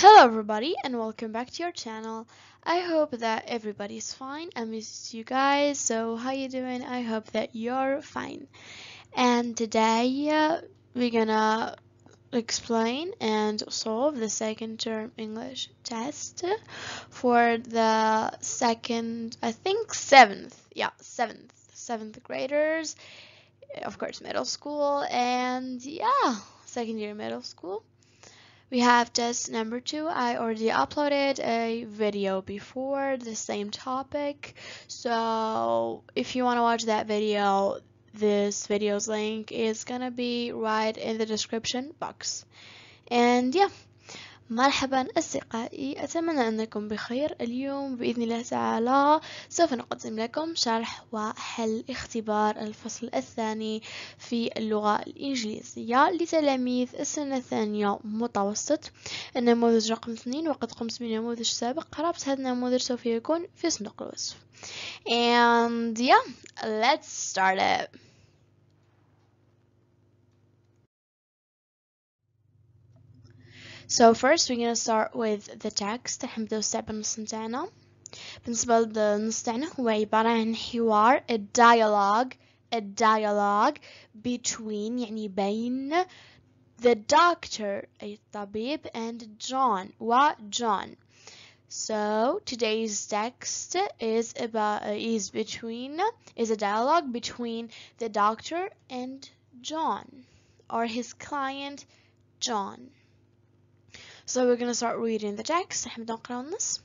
Hello everybody and welcome back to your channel. I hope that everybody's fine. I miss you guys. So how you doing? I hope that you're fine. And today uh, we're gonna explain and solve the second term English test for the second, I think seventh, yeah, seventh, seventh graders, of course middle school and yeah, second year middle school. We have test number two. I already uploaded a video before the same topic. So if you want to watch that video, this video's link is going to be right in the description box. And yeah. مرحبا أصدقائي أتمنى أنكم بخير اليوم بإذن الله تعالى سوف نقدم لكم شرح وحل اختبار الفصل الثاني في اللغة الإنجليزية لتلاميذ السنة الثانية متوسط النموذج رقم اثنين وقد قمت بنموذج سابق قربت هذا النموذج سوف يكون في صندوق الوصف and yeah let's start it So first we're going to start with the text هنبدأ بالنص نتاعنا بالنسبة للنص تاعنا هو عبارة عن a dialogue a dialogue between يعني بين the doctor a tabib, and John wa John So today's text is about uh, is between is a dialogue between the doctor and John or his client John. So we're going to start reading the text. not Hem on this.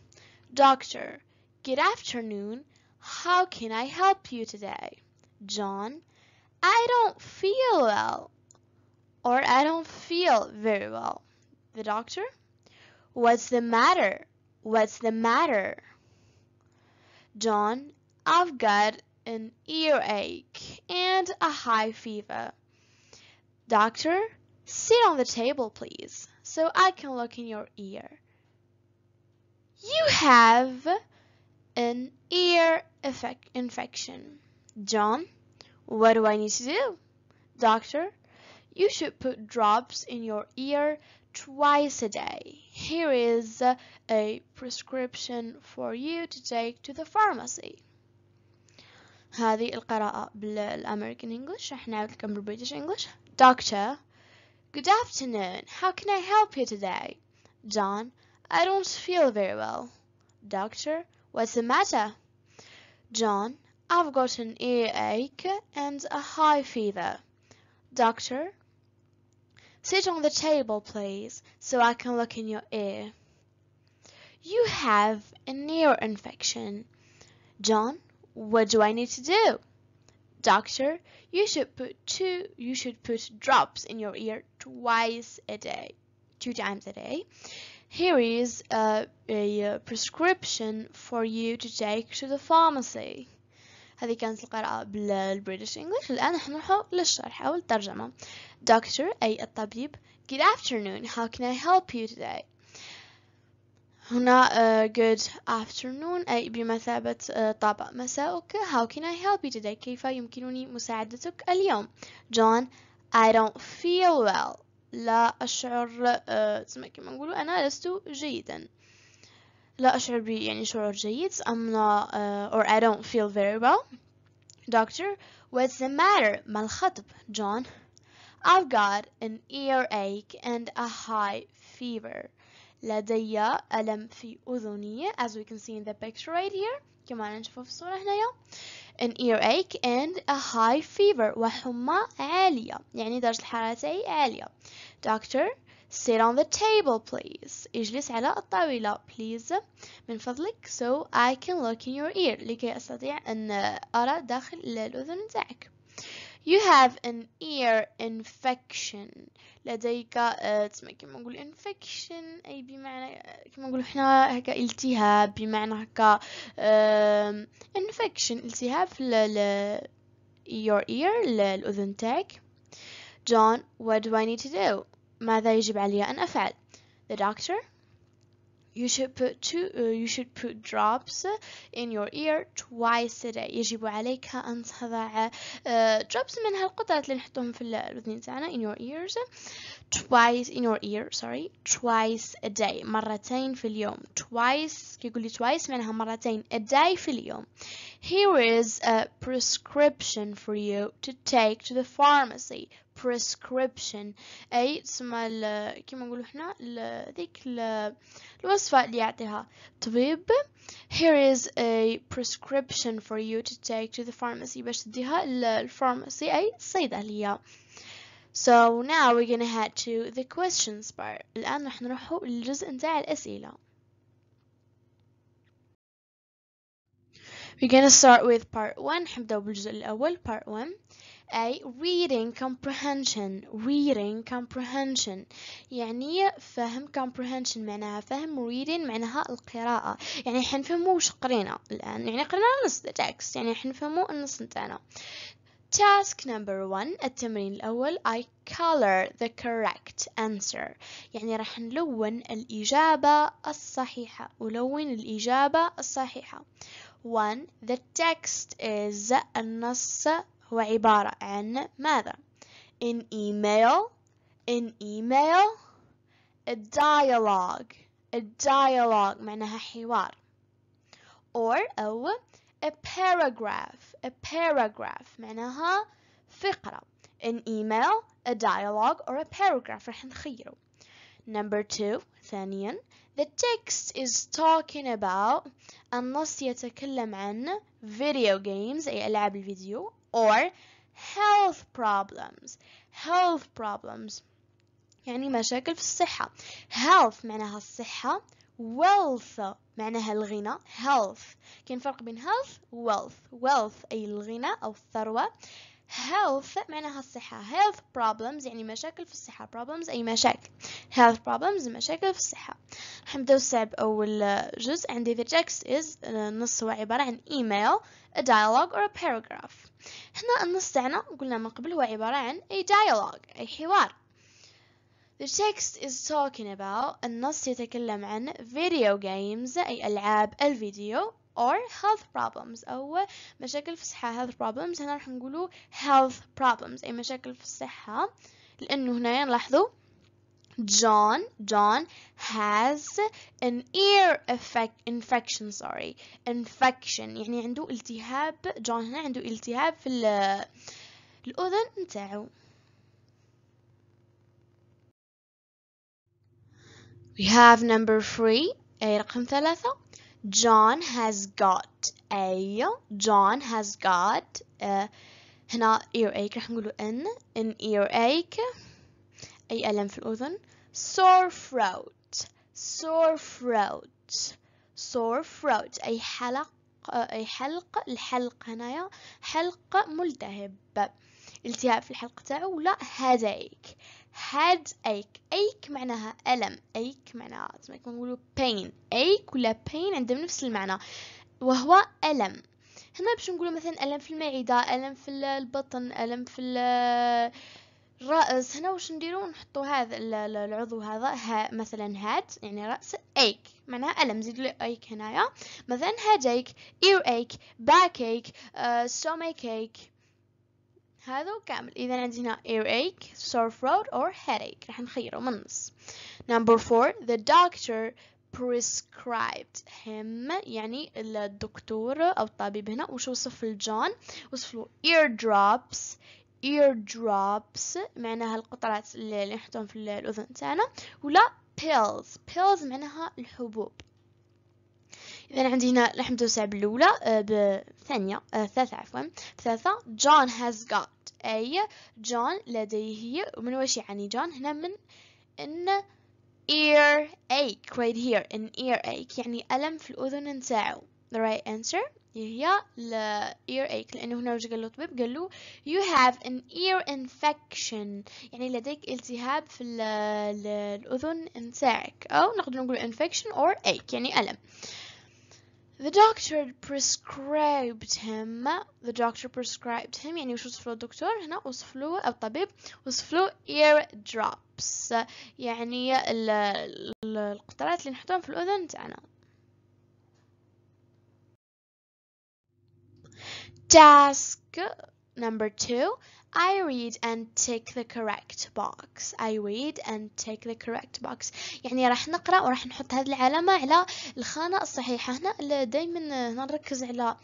Doctor, good afternoon. How can I help you today? John, I don't feel well. Or I don't feel very well. The doctor, what's the matter? What's the matter? John, I've got an earache and a high fever. Doctor, sit on the table, please so I can look in your ear. You have an ear infection. John, what do I need to do? Doctor, you should put drops in your ear twice a day. Here is a prescription for you to take to the pharmacy. هذه القراءة بالأمريكان انجلش رح نعود لكم بالبريتش انجلش. Doctor, "Good afternoon. How can I help you today, "John, I don't feel very well." "Doctor, what's the matter?" "John, I've got an earache and a high fever." "Doctor, sit on the table, please, so I can look in your ear." "You have an ear infection." "John, what do I need to do?" "Doctor, you should put drops in your ear. twice a day, two times a day. Here is a, a prescription for you to take to the pharmacy. هذه كانت القراءة بالبريتش انجلش الآن نروح للشرح أو الترجمة دكتور أي الطبيب Good afternoon how can I help you today هنا uh, good afternoon أي بمثابة uh, طابع مساءك how can I help you today كيف يمكنني مساعدتك اليوم John I don't feel well لا أشعر تسمى كما نقولوا أنا لست جيدا لا أشعر ب يعني شعور جيد I'm not uh, or I don't feel very well Doctor what's the matter ما الخطب John I've got an earache and a high fever لدي ألم في أذني as we can see in the picture right here كمان نشوفه في الصورة يا. an earache and a high fever وحمى عالية يعني درجة الحرارة تاعي عالية doctor sit on the table please اجلس على الطاولة please من فضلك so I can look in your ear لكي أستطيع أن أرى داخل الأذن تاعك You have an ear infection لديك تسمع آه، كيما نقول infection أي بمعنى آه، كيما نقول حنا هكا التهاب بمعنى هكا infection التهاب في ال your ear الأذن تاعك John what do I need to do ماذا يجب علي أن أفعل the doctor You should put two, uh, you should put drops in your ear twice a day. يجب عليك أن تضع uh, drops من هالقطرات اللي نحطهم في تاعنا in your ears twice in your ear sorry twice a day مرتين في اليوم twice كيقول لي twice معناها مرتين a day في اليوم here is a prescription for you to take to the pharmacy prescription أي تسمى كيما نقولوا حنا ذيك الوصفة اللي يعطيها طبيب here is a prescription for you to take to the pharmacy باش تديها pharmacy. أي الصيدلية So now we're gonna head to the questions part الآن رح نروحوا للجزء نتاع الأسئلة We're gonna start with part one. حنبداو بالجزء الأول part one. أي reading comprehension reading comprehension يعني فهم comprehension معناها فهم reading معناها القراءة يعني حنفهمو وش قرينا الآن يعني قرينا نص text يعني حنفهمو النص نتاعنا task number one التمرين الأول I color the correct answer يعني راح نلون الإجابة الصحيحة ولون الإجابة الصحيحة one the text is النص هو عبارة عن ماذا an email an email a dialogue a dialogue معناها حوار or أو a paragraph a paragraph معناها فقرة an email a dialogue or a paragraph راح نخيره number two ثانيا the text is talking about النص يتكلم عن video games أي ألعاب الفيديو or health problems health problems يعني مشاكل في الصحة health معناها الصحة wealth معناها الغنى health كاين فرق بين health و wealth wealth أي الغنى أو الثروة health معناها الصحة health problems يعني مشاكل في الصحة problems أي مشاكل health problems مشاكل في الصحة راح نبداو صعب أول جزء عندي the text is النص آه، هو عبارة عن email a dialogue or a paragraph هنا النص تاعنا قلنا من قبل هو عبارة عن a dialogue أي حوار The text is talking about النص يتكلم عن video games أي ألعاب الفيديو or health problems أو مشاكل في الصحة health problems هنا راح نقوله health problems أي مشاكل في الصحة لأنه هنا نلاحظوا John John has an ear effect, infection sorry infection يعني عنده التهاب John هنا عنده التهاب في الأذن نتاعو We have number three أي رقم ثلاثة John has got a. John has got uh, هنا earache رح نقوله in An earache أي ألم في الأذن sore throat sore throat sore throat أي حلق أي حلق الحلق هنايا حلق ملتهب التهاب في الحلق تاعو ولا headache هاد ايك ايك معناها ألم ايك معناها زعما ما نقولوا pain ايك ولا pain عندهم نفس المعنى وهو ألم هنا باش نقولوا مثلا ألم في المعدة ألم في البطن ألم في الرأس هنا واش نديرو نحطو هذا العضو هذا ها مثلا هاد يعني رأس ايك معناها ألم زيدوا له ايك هنايا مثلا ايك earache backache uh, ايك آه، هذا كامل إذا عندي هنا earache, sore throat or headache راح نخيره من النص number four the doctor prescribed him يعني الدكتور أو الطبيب هنا وش وصف لجون وصف له eardrops eardrops معناها القطرات اللي نحطهم في الأذن تاعنا ولا pills pills معناها الحبوب انا عندي هنا الحمدوسة بالاولى آه، بثانية آه، ثلاثة عفوا ثلاثة جون has got اي جون لديه ومن واش يعني جون هنا من ان ear ache right here an ear ache يعني ألم في الأذن نتاعو the right answer هي ل ear ache لأنه هنا وش قال له الطبيب قال له you have an ear infection يعني لديك التهاب في الأذن نتاعك أو نقدر نقول infection or ache يعني ألم The doctor prescribed him the doctor prescribed him يعني وش وصف له الدكتور هنا وصف له أو الطبيب وصف له ear drops يعني القطرات اللي نحطهم في الأذن تاعنا task Number two, I read and tick the correct box. I read and tick the correct box. يعني راح نقرأ وراح نحط هذه العلامة على الخانة الصحيحة. هنا دايما نركز على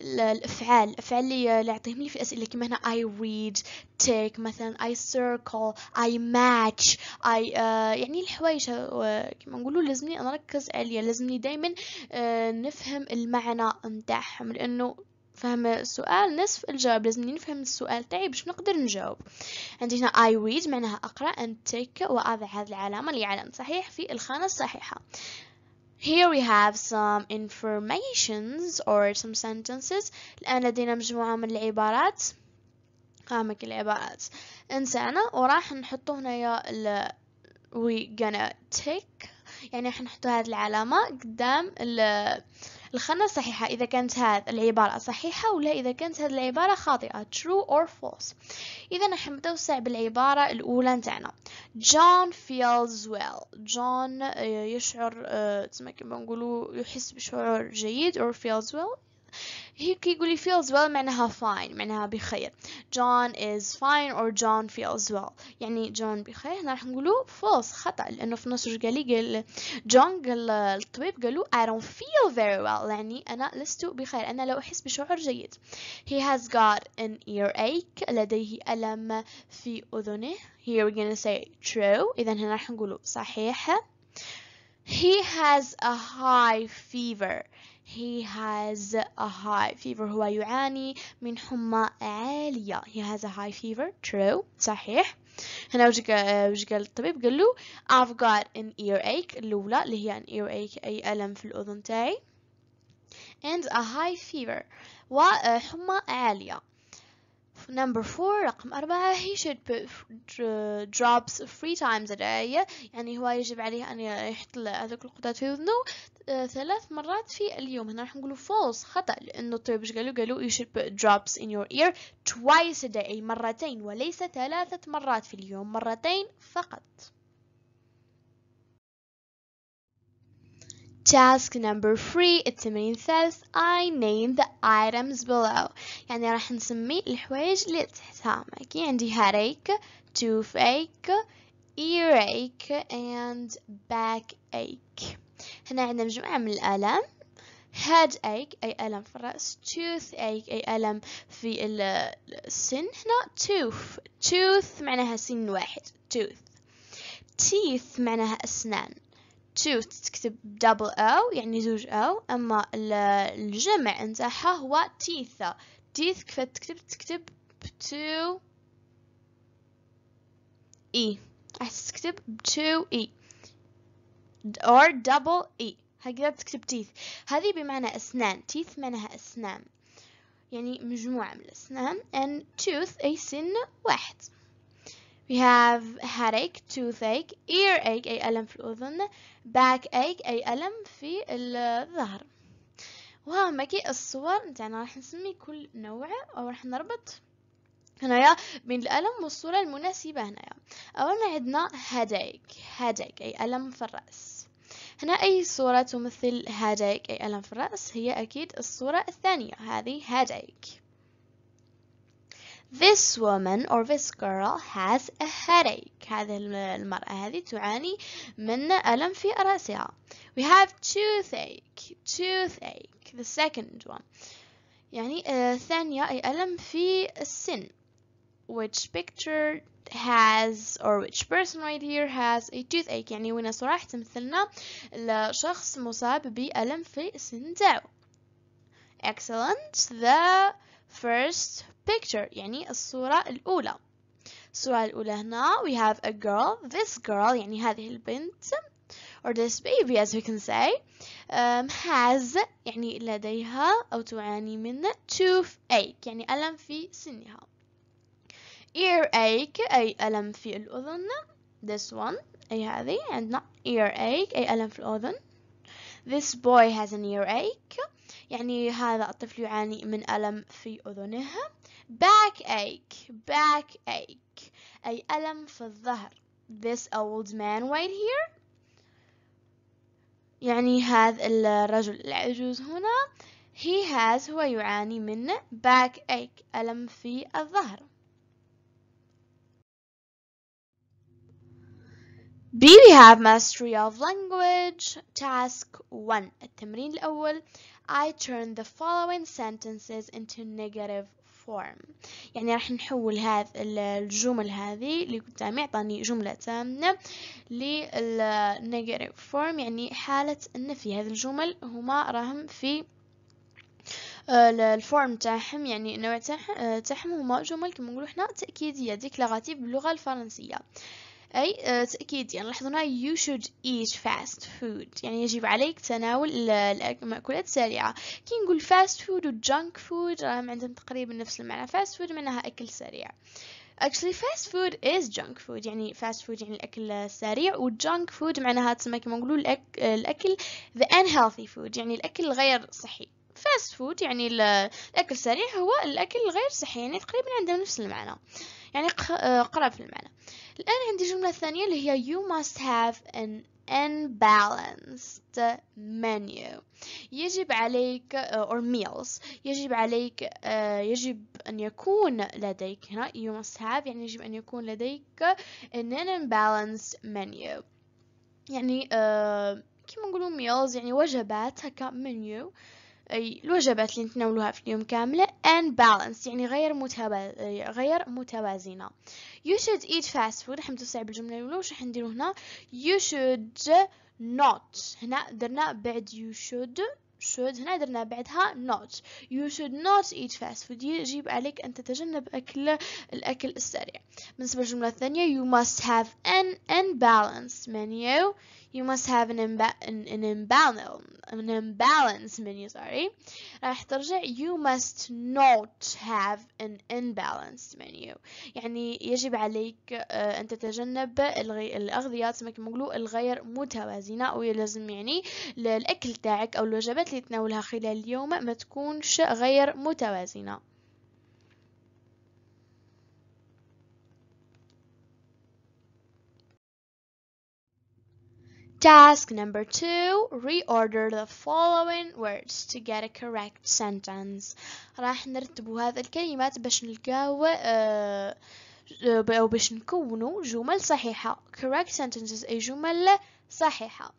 الأفعال. الأفعال اللي يعطيهم لي في الأسئلة كما هنا I read, tick مثلا I circle, I match, I uh, يعني الحوايج آه، كما نقولوا لازمني نركز عليها. لازمني دايما آه، نفهم المعنى نتاعهم لأنه فهم السؤال نصف الجواب لازمني نفهم السؤال تاعي باش نقدر نجاوب عندي هنا I read معناها أقرأ and take وأضع هذه العلامة اللي علامة صحيح في الخانة الصحيحة Here we have some informations or some sentences الآن لدينا مجموعة من العبارات هامك العبارات انسانة وراح نحطو هنايا ال we gonna take يعني راح نحطو هذه العلامة قدام ال الخانة صحيحة إذا كانت هذا العبارة صحيحة ولا إذا كانت هذه العبارة خاطئة true or false إذا نحن نتوسع بالعبارة الأولى نتاعنا John feels well John آه، يشعر تسمى آه، كما نقولوا يحس بشعور جيد or feels well هي كي يقولي feels well معناها fine معناها بخير John is fine or John feels well يعني John بخير هنا راح نقوله false خطأ لأنه في نصر قالي قال John قال الطبيب قالو I don't feel very well يعني أنا لست بخير أنا لا أحس بشعور جيد he has got an earache لديه ألم في أذنه here we're gonna say true إذا هنا راح نقوله صحيح he has a high fever he has a high fever هو يعاني من حمى عالية he has a high fever true صحيح هنا وش قال وش قال الطبيب قال له I've got an earache الأولى اللي هي an earache أي ألم في الأذن تاعي and a high fever وحمى عالية نمبر four رقم أربعة he should put drops three times a day يعني هو يجب عليه أن يحط هذوك القطط في وذنه آه، ثلاث مرات في اليوم هنا راح نقولوا false خطأ لأنه الطبيب ايش قالوا قالوا you should put drops in your ear twice a day مرتين وليس ثلاثة مرات في اليوم مرتين فقط task number 3 it's a main says i name the items below يعني راح نسمي الحوايج اللي تحتهم كي عندي headache toothache earache and backache هنا عندنا مجموعه من الالام headache اي الم في الراس toothache اي الم في السن هنا tooth tooth معناها سن واحد tooth teeth معناها اسنان تو تكتب دبل او يعني زوج او اما الجمع نتاعها هو تيثا تيث كيف تكتب تكتب تو اي e. راح تكتب تو اي e. or double e هكذا تكتب teeth هذه بمعنى أسنان teeth معناها أسنان يعني مجموعة من الأسنان and tooth أي سن واحد We have headache, toothache, earache أي ألم في الأذن, backache أي ألم في الظهر. وها كي الصور نتاعنا راح نسمي كل نوع أو راح نربط هنايا بين الألم والصورة المناسبة هنايا أولا عندنا headache headache أي ألم في الرأس هنا أي صورة تمثل headache أي ألم في الرأس هي أكيد الصورة الثانية هذه headache this woman or this girl has a headache هذه المرأة هذه تعاني من ألم في رأسها we have toothache toothache the second one يعني الثانية أي ألم في السن which picture has or which person right here has a toothache يعني وين صراحة مثلنا لشخص مصاب بألم في السن تاعو excellent the first picture يعني الصورة الأولى الصورة الأولى هنا we have a girl this girl يعني هذه البنت or this baby as we can say um, has يعني لديها أو تعاني من toothache يعني ألم في سنها earache أي ألم في الأذن this one أي هذه and not earache أي ألم في الأذن this boy has an earache يعني هذا الطفل يعاني من ألم في أذنه back ache back ache أي ألم في الظهر this old man right here يعني هذا الرجل العجوز هنا he has هو يعاني من back ache ألم في الظهر B we have mastery of language task 1 التمرين الأول I turn the following sentences into negative form يعني راح نحول هذا الجمل هذه اللي قدامي عطاني جملة تامنة للنيجاتيف فورم يعني حالة النفي هذه الجمل هما راهم في آه، الفورم تاعهم يعني النوع آه، تاعهم هما جمل كما نقولوا حنا تأكيدية ديكلاراتيف باللغة الفرنسية أي آه، تأكيد يعني لاحظوا هنا you should eat fast food يعني يجب عليك تناول المأكولات السريعة كي نقول fast food و junk food راهم عندهم تقريبا نفس المعنى fast food معناها أكل سريع actually fast food is junk food يعني fast food يعني الأكل السريع و junk food معناها تسمى كما نقولوا الأك... الأكل the unhealthy food يعني الأكل الغير صحي fast food يعني الأكل السريع هو الأكل الغير صحي يعني تقريبا عندهم نفس المعنى يعني قرب آه، في المعنى الآن عندي جملة ثانية اللي هي you must have an unbalanced menu يجب عليك آه، or meals يجب عليك uh, يجب أن يكون لديك هنا you must have يعني يجب أن يكون لديك an unbalanced menu يعني uh, كيما نقولوا meals يعني وجبات هكا menu الوجبات اللي نتناولوها في اليوم كاملة and balanced يعني غير متبا... غير متوازنة you should eat fast food حمد صعب الجملة الأولى واش راح نديرو هنا you should not هنا درنا بعد you should should هنا درنا بعدها not you should not eat fast food يجب عليك أن تتجنب أكل الأكل السريع بالنسبة للجملة الثانية you must have an unbalanced menu you must have an, imba an, an imbalance an imbalance menu sorry راح ترجع you must not have an imbalanced menu يعني يجب عليك uh, أن تتجنب الغي... الاغذيه مثل ما نقولوا الغير متوازنة أو لازم يعني الأكل تاعك أو الوجبات اللي تناولها خلال اليوم ما تكونش غير متوازنة Task number two, reorder the following words to get a correct sentence. راح نرتبوا هذه الكلمات باش نلقاو أو باش نكونوا جمل صحيحة. Correct sentences أي جمل صحيحة.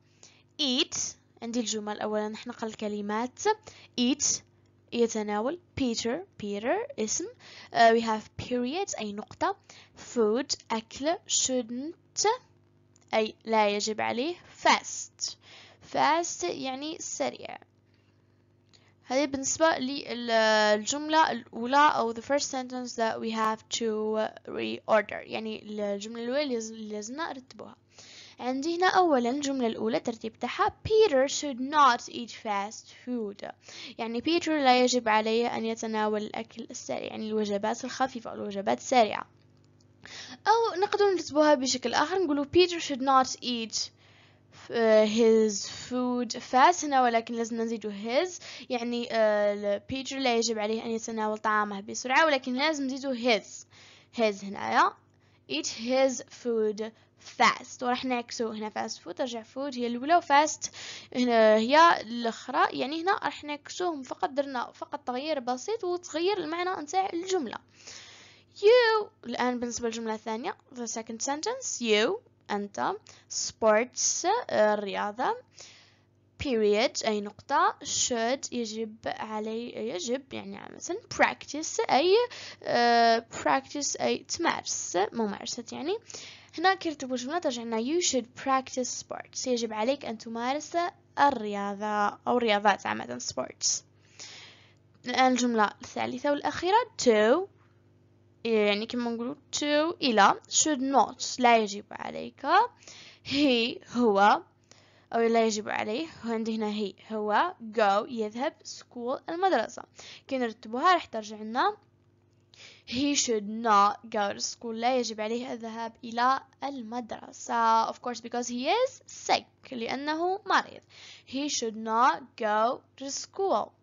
Eat عندي الجمل أولا نحن الكلمات. Eat يتناول Peter Peter اسم uh, we have periods أي نقطة food أكل shouldn't أي لا يجب عليه fast fast يعني سريع هذه بالنسبة للجملة الأولى أو the first sentence that we have to reorder يعني الجملة الأولى اللي لازمنا نرتبوها عندي هنا أولا الجملة الأولى ترتيب تاعها Peter should not eat fast food يعني Peter لا يجب عليه أن يتناول الأكل السريع يعني الوجبات الخفيفة أو الوجبات السريعة أو نقدر نرتبوها بشكل آخر نقولو Peter should not eat آه، his food fast هنا ولكن لازم نزيدو his يعني بيتر آه، لا يجب عليه أن يتناول طعامه بسرعة ولكن لازم نزيدو his his هنايا eat his food fast وراح نعكسو هنا fast food ترجع food هي الأولى و fast هنا هي الأخرى يعني هنا راح نعكسوهم فقط درنا فقط تغيير بسيط وتغير المعنى نتاع الجملة You الآن بالنسبة للجملة الثانية the second sentence you أنت sports الرياضة آه، period أي نقطة should يجب علي يجب يعني مثلا practice أي uh, practice أي تمارس ممارسة يعني هنا كي نكتبوا الجملة ترجع لنا you should practice sports يجب عليك أن تمارس الرياضة أو الرياضات عامة sports الآن الجملة الثالثة والأخيرة to يعني كما نقولوا to إلى should not لا يجب عليك he هو أو لا يجب عليه عندي هنا هي هو go يذهب school المدرسة كي نرتبوها راح ترجع لنا he should not go to school لا يجب عليه الذهاب إلى المدرسة of course because he is sick لأنه مريض he should not go to school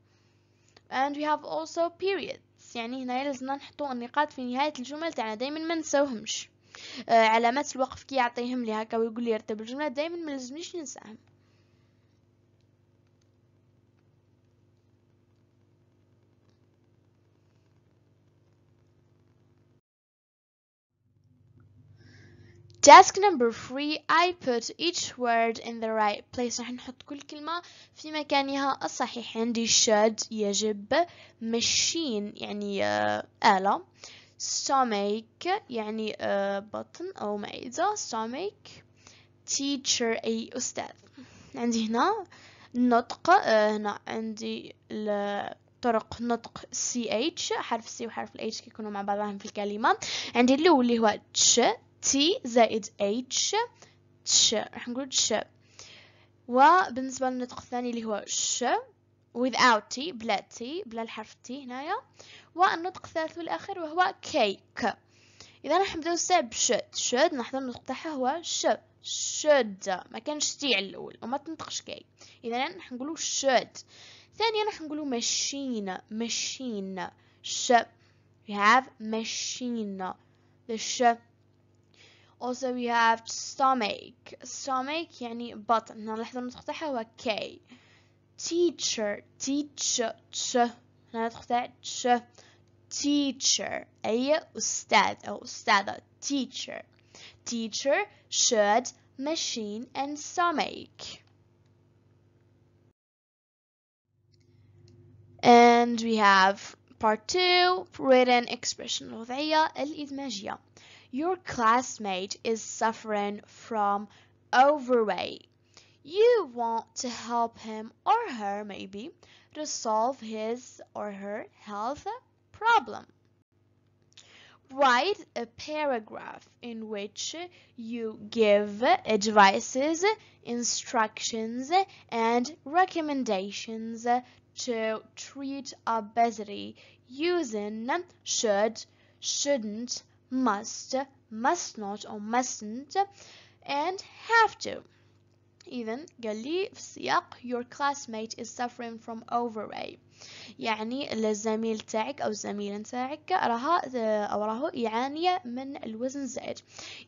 and we have also period يعني هنا لازمنا نحطو النقاط في نهايه الجمل تاعنا دائما ما نساوهمش آه، علامات الوقف كي يعطيهم لي هكا ويقول لي رتب الجمله دائما ما لازمنيش ننساهم task number three I put each word in the right place رح نحط كل كلمة في مكانها الصحيح عندي should يجب machine يعني آه، آلة stomach يعني آه، بطن أو معدة stomach teacher أي أستاذ عندي هنا نطق آه، هنا عندي طرق نطق ch حرف c وحرف h كيكونوا مع بعضهم في الكلمة عندي اللي هو اللي هو تش تي زائد H تش راح نقول تش وبالنسبة للنطق الثاني اللي هو ش without t بلا t بلا الحرف t هنايا والنطق الثالث والأخير وهو كيك إذا راح نبداو الساعة بشد شد نحضر النطق تاعها هو ش شد ما كانش تي على الأول وما تنطقش كي إذا راح نقولو شد ثانيا راح نقولو ماشين ماشين ش we have ماشين the ش also we have stomach stomach يعني بطن نلاحظ النطق تاعها هو K teacher teacher ش النطق تاع ش teacher أي أستاذ أو أستاذة teacher teacher should machine and stomach and we have part 2 written expression الوضعية الإدماجية your classmate is suffering from overweight. You want to help him or her maybe to solve his or her health problem. Write a paragraph in which you give advices, instructions, and recommendations to treat obesity using should, shouldn't, must, must not or mustn't, and have to. إذا قال لي في السياق your classmate is suffering from overweight يعني الزميل تاعك أو الزميلة تاعك راها أو راهو يعاني من الوزن زائد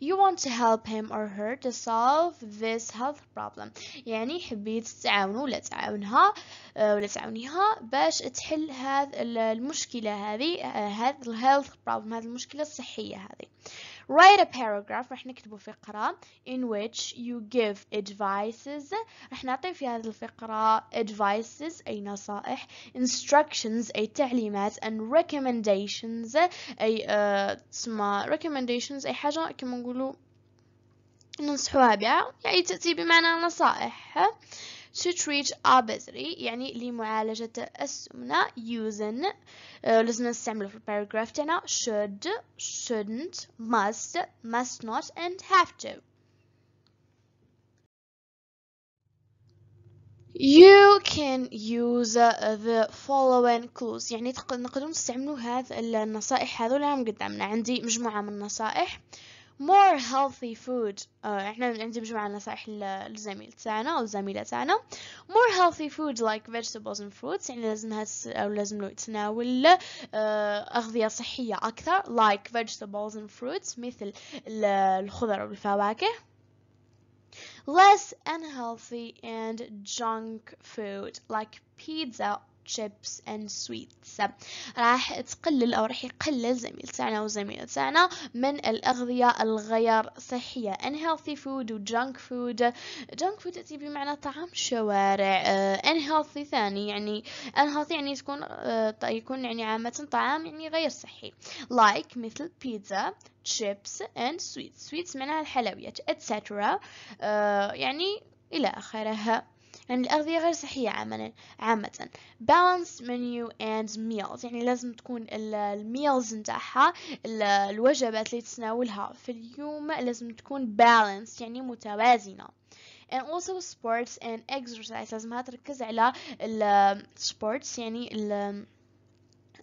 you want to help him or her to solve this health problem يعني حبيت تعاونه ولا تعاونها آه، ولا تعاونيها باش تحل هذه المشكلة هذه آه، هذا health problem هذه المشكلة الصحية هذه write a paragraph راح نكتبه فقرة in which you give advices راح نعطي في هذه الفقرة advices أي نصائح instructions أي تعليمات and recommendations أي تسمى آه، uh, recommendations أي حاجة كما نقولوا ننصحوها بها يعني تأتي بمعنى نصائح to treat obesity يعني لمعالجة السمنة using uh, لازم نستعمل في الباراجراف تاعنا should shouldn't must must not and have to You can use uh, the following clues يعني نقدروا نستعملوا هذا النصائح هذول اللي قدامنا عندي مجموعة من النصائح more healthy food uh, احنا عندي مجموعة نصائح للزميل تاعنا أو الزميلة تاعنا more healthy foods like vegetables and fruits يعني لازمها أو لازم له يتناول uh, أغذية صحية أكثر like vegetables and fruits مثل الخضر والفواكه less unhealthy and junk food like pizza chips and sweets راح تقلل أو راح يقلل زميل تاعنا وزميلة تاعنا من الأغذية الغير صحية unhealthy food و junk food junk food تأتي بمعنى طعام الشوارع uh, unhealthy ثاني يعني unhealthy يعني تكون uh, يكون يعني عامة طعام يعني غير صحي like مثل بيتزا chips and sweets sweets معناها الحلويات etc uh, يعني إلى آخرها يعني الأغذية غير صحية عامة عامة balance menu and meals يعني لازم تكون الميلز نتاعها الوجبات اللي تتناولها في اليوم لازم تكون balance يعني متوازنة and also sports and exercise لازمها تركز على ال sports يعني ال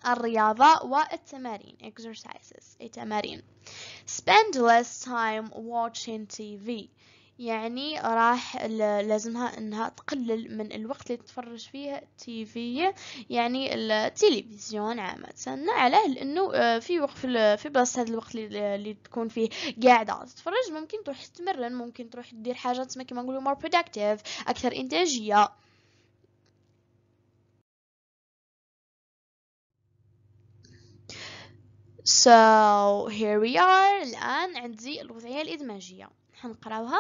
الرياضة والتمارين exercises التمارين spend less time watching TV يعني راح لازمها انها تقلل من الوقت اللي تتفرج فيه التيفي يعني التلفزيون عامة علاه لانه آه، في وقت في بلاصة هذا الوقت اللي تكون فيه قاعدة تتفرج ممكن تروح تتمرن ممكن تروح دير حاجات تسمى كما نقولوا more productive اكثر انتاجية So here we are الآن عندي الوضعية الإدماجية حنقراوها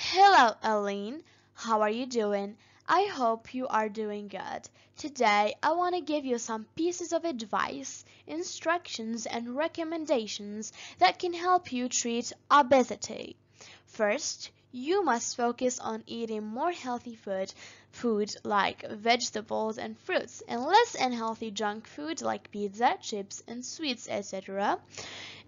Hello, Aline. How are you doing? I hope you are doing good. Today, I want to give you some pieces of advice, instructions, and recommendations that can help you treat obesity. First, you must focus on eating more healthy food food like vegetables and fruits and less unhealthy junk food like pizza, chips and sweets etc.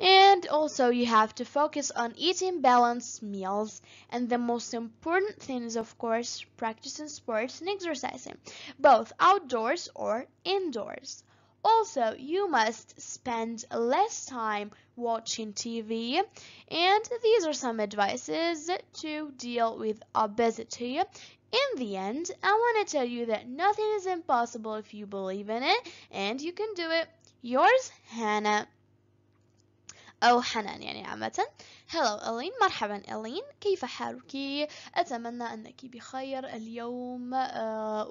And also you have to focus on eating balanced meals and the most important thing is of course practicing sports and exercising, both outdoors or indoors. Also, you must spend less time watching TV. And these are some advices to deal with obesity in the end, I want to tell you that nothing is impossible if you believe in it and you can do it. Yours, Hannah. أو حنان يعني عامة Hello ألين مرحبا ألين كيف حالك؟ أتمنى أنك بخير اليوم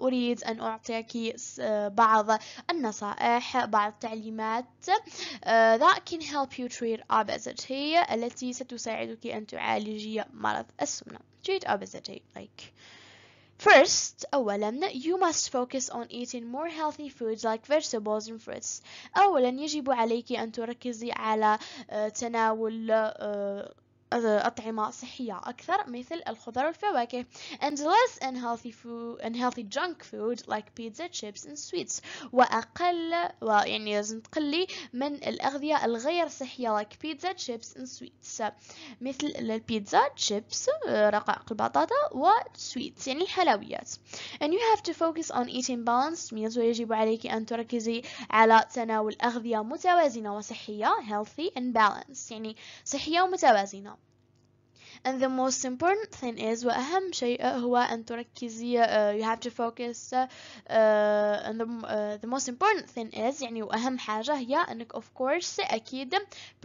أريد أن أعطيك بعض النصائح بعض التعليمات that can help you treat obesity التي ستساعدك أن تعالجي مرض السمنة treat obesity like First, أولا you must focus on eating more healthy foods like vegetables and fruits. أولا يجب عليك أن تركزي على تناول أه، أطعمة صحية أكثر مثل الخضر والفواكه and less unhealthy food unhealthy junk food like pizza, chips and sweets وأقل ويعني لازم تقلي من الأغذية الغير صحية like pizza, chips and sweets مثل البيتزا, chips رقائق البطاطا و sweets يعني الحلويات and you have to focus on eating balanced meals ويجب عليك أن تركزي على تناول أغذية متوازنة وصحية healthy and balanced يعني صحية ومتوازنة and the most important thing is وأهم شيء هو أن تركزي uh, you have to focus uh, and the, uh, the most important thing is يعني وأهم حاجة هي أنك of course أكيد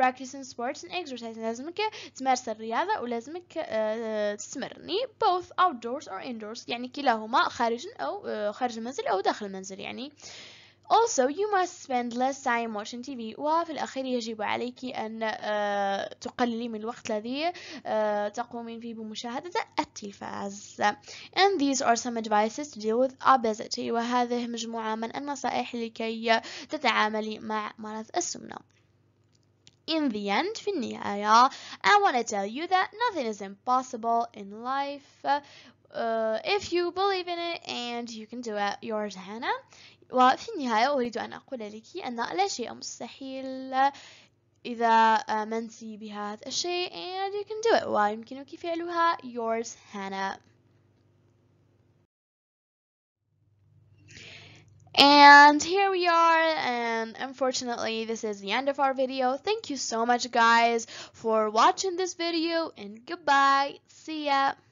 practicing sports and exercise لازمك تمارس الرياضة ولازمك uh, تستمرني both outdoors or indoors يعني كلاهما خارج أو uh, خارج المنزل أو داخل المنزل يعني uh, Also, you must spend less time watching TV وفي الأخير يجب عليك أن تقللي من الوقت الذي تقومين فيه بمشاهدة التلفاز and these are some advices to deal with obesity وهذه مجموعة من النصائح لكي تتعاملي مع مرض السمنة In the end, في النهاية, I want to tell you that nothing is impossible in life uh, if you believe in it and you can do it. Yours, Hannah. وفي النهاية أريد أن أقول لك أن لا شيء مستحيل إذا آمنت بهذا الشيء and you can do it ويمكنك فعلها yours Hannah And here we are, and unfortunately, this is the end of our video. Thank you so much, guys, for watching this video, and goodbye. See ya.